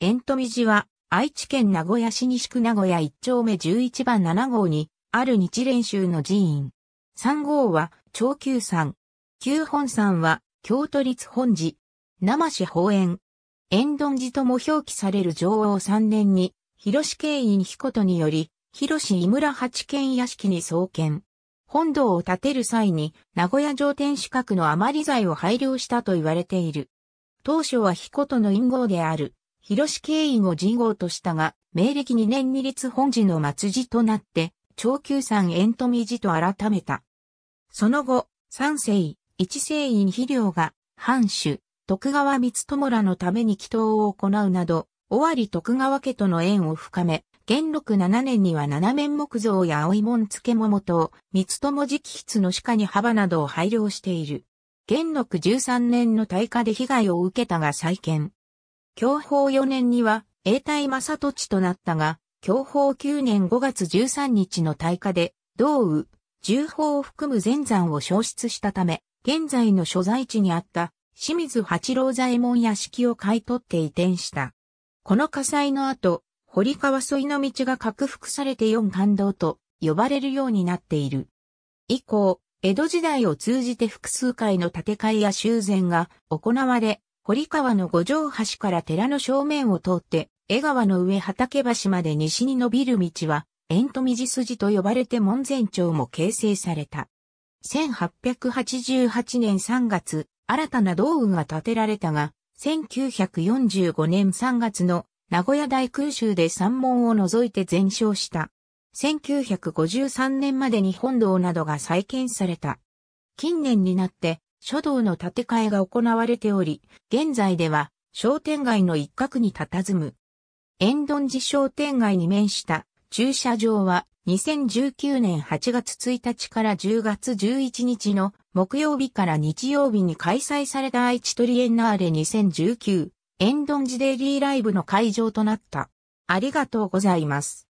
円富寺は、愛知県名古屋市西区名古屋1丁目11番7号に、ある日蓮宗の寺院。3号は、長久山。旧本山は、京都立本寺。生市宝園。円頓寺とも表記される上王3年に、広慶院彦とにより、広井村八軒屋敷に創建。本堂を建てる際に、名古屋城天守閣の余り材を配慮したと言われている。当初は彦との陰号である、広志経緯を人号としたが、明暦2年二立本寺の末寺となって、長久山円富寺と改めた。その後、三世、一世院肥料が、藩主、徳川光友らのために祈祷を行うなど、尾張徳川家との縁を深め、元禄七年には七面木造や青い門付桃と、三友直筆の鹿に幅などを配慮している。元禄十三年の大火で被害を受けたが再建。教法4年には、永代正土地となったが、教法9年5月13日の大火で、道雨、重宝を含む全山を消失したため、現在の所在地にあった清水八郎左衛門屋敷を買い取って移転した。この火災の後、堀川沿いの道が拡幅されて四感道と呼ばれるようになっている。以降、江戸時代を通じて複数回の建て替えや修繕が行われ、堀川の五条橋から寺の正面を通って、江川の上畑橋まで西に伸びる道は、縁と水筋と呼ばれて門前町も形成された。1888年3月、新たな道具が建てられたが、1945年3月の名古屋大空襲で山門を除いて全焼した。1953年までに本堂などが再建された。近年になって書道の建て替えが行われており、現在では商店街の一角に佇む。ド頓寺商店街に面した駐車場は2019年8月1日から10月11日の木曜日から日曜日に開催された愛知トリエンナーレ2019エンドンジデイリーライブの会場となった。ありがとうございます。